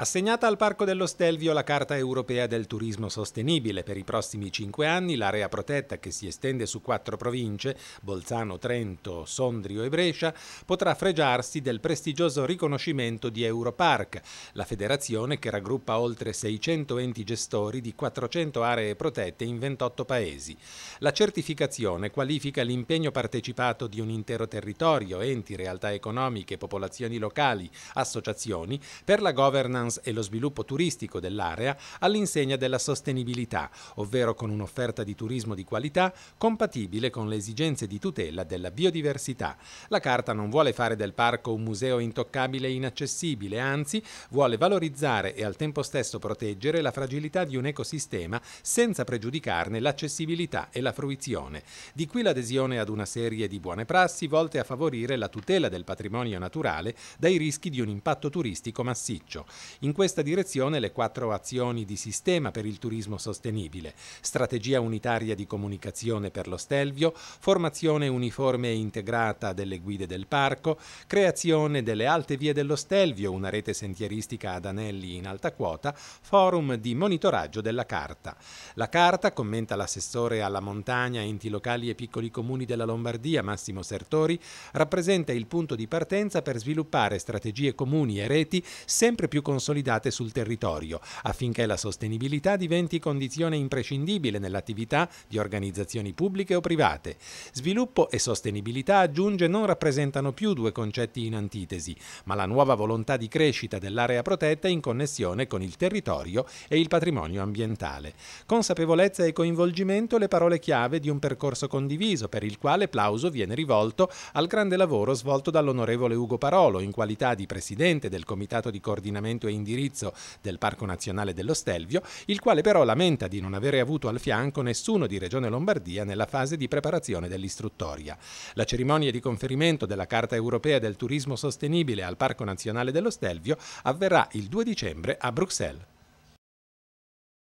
Assegnata al Parco dello Stelvio la Carta europea del turismo sostenibile per i prossimi cinque anni, l'area protetta che si estende su quattro province, Bolzano, Trento, Sondrio e Brescia, potrà fregiarsi del prestigioso riconoscimento di Europark, la federazione che raggruppa oltre 600 enti gestori di 400 aree protette in 28 paesi. La certificazione qualifica l'impegno partecipato di un intero territorio, enti, realtà economiche, popolazioni locali, associazioni per la governance l'ambiance e lo sviluppo turistico dell'area all'insegna della sostenibilità, ovvero con un'offerta di turismo di qualità compatibile con le esigenze di tutela della biodiversità. La carta non vuole fare del parco un museo intoccabile e inaccessibile, anzi vuole valorizzare e al tempo stesso proteggere la fragilità di un ecosistema senza pregiudicarne l'accessibilità e la fruizione. Di qui l'adesione ad una serie di buone prassi volte a favorire la tutela del patrimonio naturale dai rischi di un impatto turistico massiccio. In questa direzione le quattro azioni di sistema per il turismo sostenibile, strategia unitaria di comunicazione per lo Stelvio, formazione uniforme e integrata delle guide del parco, creazione delle alte vie dello Stelvio, una rete sentieristica ad anelli in alta quota, forum di monitoraggio della carta. La carta, commenta l'assessore alla montagna, enti locali e piccoli comuni della Lombardia, Massimo Sertori, rappresenta il punto di partenza per sviluppare strategie comuni e reti sempre più consolidate consolidate sul territorio, affinché la sostenibilità diventi condizione imprescindibile nell'attività di organizzazioni pubbliche o private. Sviluppo e sostenibilità, aggiunge, non rappresentano più due concetti in antitesi, ma la nuova volontà di crescita dell'area protetta in connessione con il territorio e il patrimonio ambientale. Consapevolezza e coinvolgimento le parole chiave di un percorso condiviso per il quale plauso viene rivolto al grande lavoro svolto dall'onorevole Ugo Parolo in qualità di presidente del Comitato di coordinamento e indirizzo del Parco Nazionale dello Stelvio, il quale però lamenta di non avere avuto al fianco nessuno di Regione Lombardia nella fase di preparazione dell'istruttoria. La cerimonia di conferimento della Carta europea del turismo sostenibile al Parco Nazionale dello Stelvio avverrà il 2 dicembre a Bruxelles.